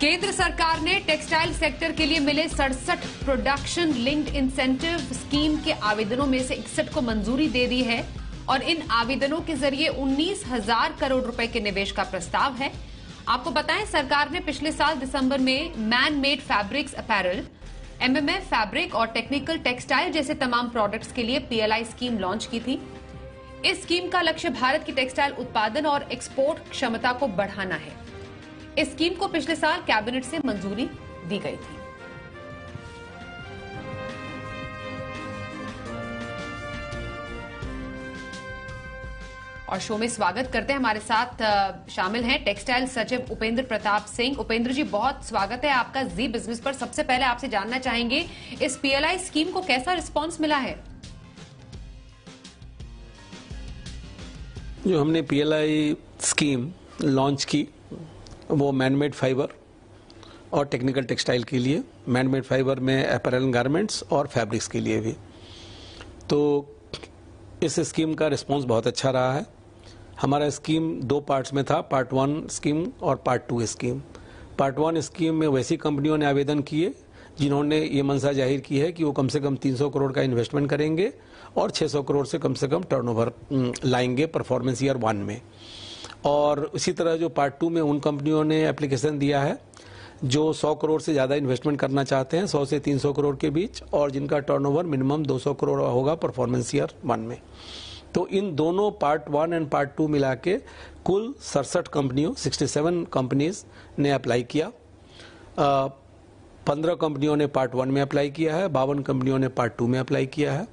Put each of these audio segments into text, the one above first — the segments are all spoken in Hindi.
केंद्र सरकार ने टेक्सटाइल सेक्टर के लिए मिले सड़सठ प्रोडक्शन लिंक्ड इंसेंटिव स्कीम के आवेदनों में से इकसठ को मंजूरी दे दी है और इन आवेदनों के जरिए उन्नीस हजार करोड़ रुपए के निवेश का प्रस्ताव है आपको बताएं सरकार ने पिछले साल दिसंबर में man made fabrics apparel MMF fabric और टेक्निकल टेक्सटाइल जैसे तमाम प्रोडक्ट्स के लिए पीएलआई स्कीम लॉन्च की थी इस स्कीम का लक्ष्य भारत की टेक्सटाइल उत्पादन और एक्सपोर्ट क्षमता को बढ़ाना है इस स्कीम को पिछले साल कैबिनेट से मंजूरी दी गई थी और शो में स्वागत करते हैं हमारे साथ शामिल हैं टेक्सटाइल सचिव उपेंद्र प्रताप सिंह उपेंद्र जी बहुत स्वागत है आपका जी बिजनेस पर सबसे पहले आपसे जानना चाहेंगे इस पीएलआई स्कीम को कैसा रिस्पांस मिला है जो हमने पीएलआई स्कीम लॉन्च की वो मैनमेड फाइबर और टेक्निकल टेक्सटाइल के लिए मैनमेड फाइबर में अपैरल गारमेंट्स और फैब्रिक्स के लिए भी तो इस स्कीम का रिस्पॉन्स बहुत अच्छा रहा है हमारा स्कीम दो पार्ट्स में था पार्ट वन स्कीम और part two scheme part one scheme में वैसी कंपनियों ने आवेदन किए जिन्होंने ये मंशा जाहिर की है कि वो कम से कम 300 करोड़ का इन्वेस्टमेंट करेंगे और 600 करोड़ से कम से कम टर्नओवर लाएंगे परफॉर्मेंस ईयर वन में और इसी तरह जो पार्ट टू में उन कंपनियों ने एप्लीकेशन दिया है जो 100 करोड़ से ज़्यादा इन्वेस्टमेंट करना चाहते हैं 100 से 300 करोड़ के बीच और जिनका टर्नओवर मिनिमम 200 करोड़ होगा परफॉर्मेंस ईयर वन में तो इन दोनों part one and part two मिला के कुल सड़सठ कंपनियों 67 कंपनीज ने अप्लाई किया पंद्रह कंपनियों ने पार्ट वन में अप्लाई किया है बावन कंपनियों ने पार्ट टू में अप्लाई किया है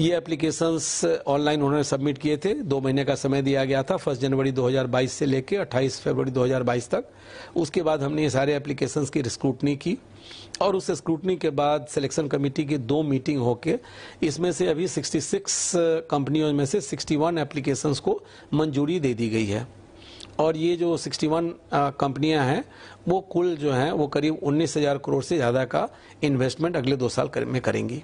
ये एप्लीकेशंस ऑनलाइन उन्होंने सबमिट किए थे दो महीने का समय दिया गया था फर्स्ट जनवरी 2022 से लेकर 28 फरवरी 2022 तक उसके बाद हमने ये सारे एप्लीकेशंस की स्क्रूटनी की और उस स्क्रूटनी के बाद सिलेक्शन कमेटी की दो मीटिंग होके इसमें से अभी 66 कंपनियों में से 61 एप्लीकेशन को मंजूरी दे दी गई है और ये जो 61 कंपनियाँ हैं वो कुल जो हैं वो करीब उन्नीस करोड़ से ज़्यादा का इन्वेस्टमेंट अगले दो साल में करेंगी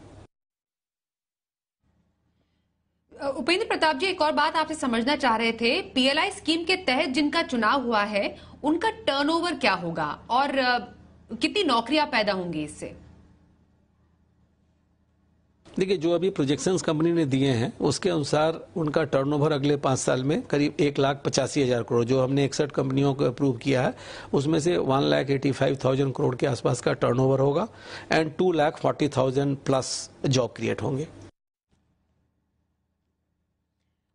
उपेंद्र प्रताप जी एक और बात आपसे समझना चाह रहे थे पीएलआई स्कीम के तहत जिनका चुनाव हुआ है उनका टर्नओवर क्या होगा और कितनी नौकरियां पैदा होंगी इससे देखिए जो अभी प्रोजेक्शंस कंपनी ने दिए हैं उसके अनुसार उनका टर्नओवर अगले पांच साल में करीब एक लाख पचासी हज़ार करोड़ जो हमने इकसठ कंपनियों को अप्रूव किया है उसमें से one lakh eighty five thousand crore के आसपास का टर्नओवर होगा and two lakh forty thousand plus job create होंगे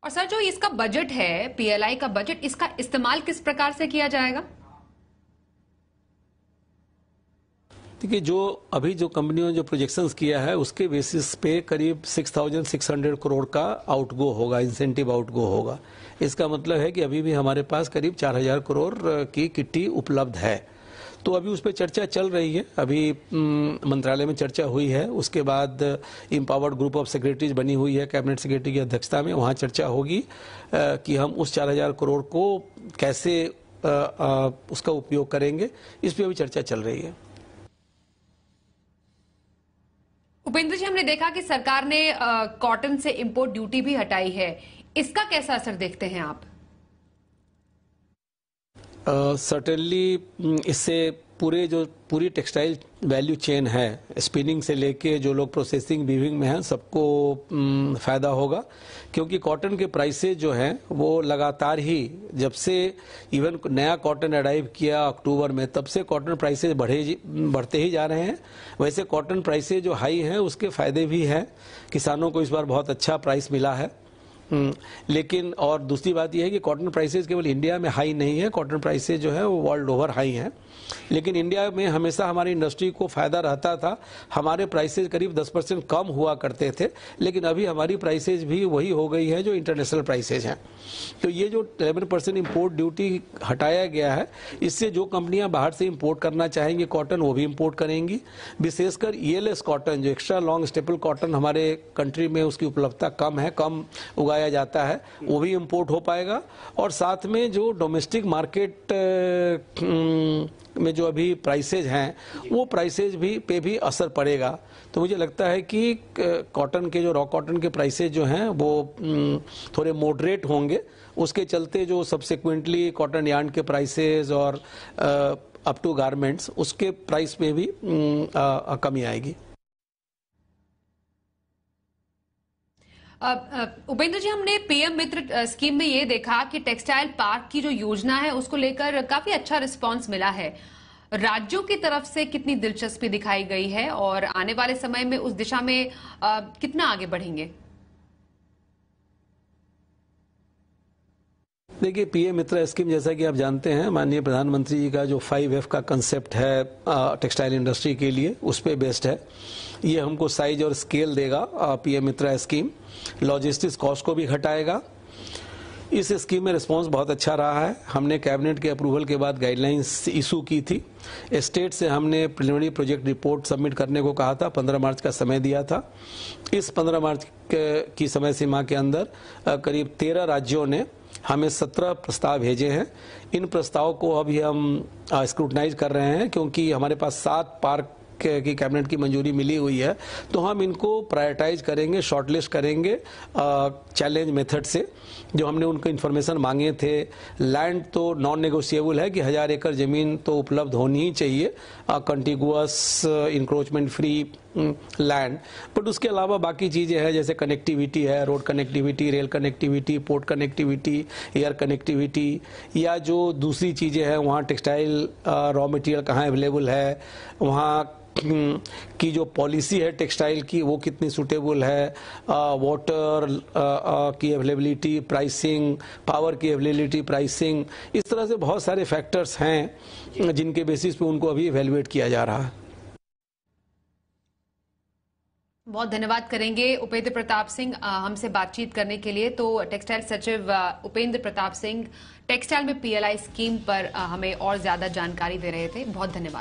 और सर जो इसका बजट है पीएलआई का बजट इसका इस्तेमाल किस प्रकार से किया जाएगा देखिए जो अभी जो कंपनियों ने जो प्रोजेक्शंस किया है उसके बेसिस पे करीब 6,600 करोड़ का आउटगो होगा इंसेंटिव आउटगो होगा इसका मतलब है कि अभी भी हमारे पास करीब 4,000 करोड़ की किट्टी उपलब्ध है तो अभी उस पर चर्चा चल रही है अभी मंत्रालय में चर्चा हुई है उसके बाद इम्पावर्ड ग्रुप ऑफ सेक्रेटरीज बनी हुई है कैबिनेट सेक्रेटरी की अध्यक्षता में वहाँ चर्चा होगी कि हम उस चार हजार करोड़ को कैसे उसका उपयोग करेंगे इस पर अभी चर्चा चल रही है उपेंद्र जी हमने देखा कि सरकार ने कॉटन से इंपोर्ट ड्यूटी भी हटाई है इसका कैसा असर देखते हैं आप सर्टेनली uh, इससे पूरे जो पूरी टेक्सटाइल वैल्यू चेन है स्पिनिंग से लेके जो लोग प्रोसेसिंग वीविंग में हैं सबको फ़ायदा होगा क्योंकि कॉटन के प्राइसेज जो हैं वो लगातार ही जब से इवन नया कॉटन अडाइव किया अक्टूबर में तब से कॉटन प्राइसेज बढ़े बढ़ते ही जा रहे हैं वैसे कॉटन प्राइसेज जो हाई हैं उसके फ़ायदे भी हैं किसानों को इस बार बहुत अच्छा प्राइस मिला है हम्म। लेकिन और दूसरी बात यह है कि कॉटन प्राइसेस केवल इंडिया में हाई नहीं है कॉटन प्राइसेस जो है वो वर्ल्ड ओवर हाई हैं लेकिन इंडिया में हमेशा हमारी इंडस्ट्री को फ़ायदा रहता था हमारे प्राइसेज करीब 10 परसेंट कम हुआ करते थे लेकिन अभी हमारी प्राइसेज भी वही हो गई है जो इंटरनेशनल प्राइसेज हैं तो ये जो इलेवन परसेंट इम्पोर्ट ड्यूटी हटाया गया है इससे जो कंपनियां बाहर से इम्पोर्ट करना चाहेंगी कॉटन वो भी इम्पोर्ट करेंगी विशेषकर ई e कॉटन जो एक्स्ट्रा लॉन्ग स्टेपल कॉटन हमारे कंट्री में उसकी उपलब्धता कम है कम उगा लाया जाता है वो भी इम्पोर्ट हो पाएगा और साथ में जो डोमेस्टिक मार्केट में जो अभी प्राइसेज हैं वो प्राइसेज भी पे भी असर पड़ेगा तो मुझे लगता है कि कॉटन के जो रॉ कॉटन के प्राइसेज जो हैं वो थोड़े मॉडरेट होंगे उसके चलते जो सब्सिक्वेंटली कॉटन यार्ड के प्राइसेज और अप टू गारमेंट्स उसके प्राइस में भी आ, आ, कमी आएगी उपेंद्र जी हमने पीएम मित्र स्कीम में ये देखा कि टेक्सटाइल पार्क की जो योजना है उसको लेकर काफी अच्छा रिस्पांस मिला है राज्यों की तरफ से कितनी दिलचस्पी दिखाई गई है और आने वाले समय में उस दिशा में आ, कितना आगे बढ़ेंगे देखिए पीएम मित्र स्कीम जैसा कि आप जानते हैं माननीय प्रधानमंत्री जी का जो फाइव एफ का कंसेप्ट है टेक्सटाइल इंडस्ट्री के लिए उस पर बेस्ड है ये हमको साइज और स्केल देगा PM Mitra scheme logistics cost को भी घटाएगा इस स्कीम में रिस्पांस बहुत अच्छा रहा है हमने कैबिनेट के अप्रूवल के बाद गाइडलाइंस इशू की थी स्टेट से हमने प्रिलिमिनरी प्रोजेक्ट रिपोर्ट सबमिट करने को कहा था 15 मार्च का समय दिया था इस 15 मार्च की समय सीमा के अंदर करीब 13 राज्यों ने हमें 17 प्रस्ताव भेजे हैं इन प्रस्ताव को अभी हम स्क्रूटनाइज कर रहे हैं क्योंकि हमारे पास सात पार्क की कैबिनेट की मंजूरी मिली हुई है तो हम इनको प्रायोरिटाइज करेंगे शॉर्टलिस्ट करेंगे चैलेंज मेथड से जो हमने उनको इन्फॉर्मेशन मांगे थे लैंड तो नॉन नेगोशिएबल है कि हज़ार एकड़ ज़मीन तो उपलब्ध होनी ही चाहिए contiguous encroachment free land hmm, but उसके अलावा बाकी चीज़ें हैं जैसे कनेक्टिविटी है road connectivity rail connectivity port connectivity air connectivity या जो दूसरी चीज़ें हैं वहाँ टेक्सटाइल रॉ मटेरियल कहाँ अवेलेबल है वहाँ हम्म, की जो पॉलिसी है टेक्सटाइल की वो कितनी सूटेबल है वाटर की अवेलेबिलिटी प्राइसिंग पावर की अवेलेबिलिटी प्राइसिंग इस तरह से बहुत सारे फैक्टर्स हैं जिनके बेसिस पे उनको अभी एवेलुएट किया जा रहा है बहुत धन्यवाद करेंगे उपेंद्र प्रताप सिंह हमसे बातचीत करने के लिए तो टेक्सटाइल सचिव उपेंद्र प्रताप सिंह टेक्सटाइल में पीएलआई स्कीम पर हमें और ज्यादा जानकारी दे रहे थे बहुत धन्यवाद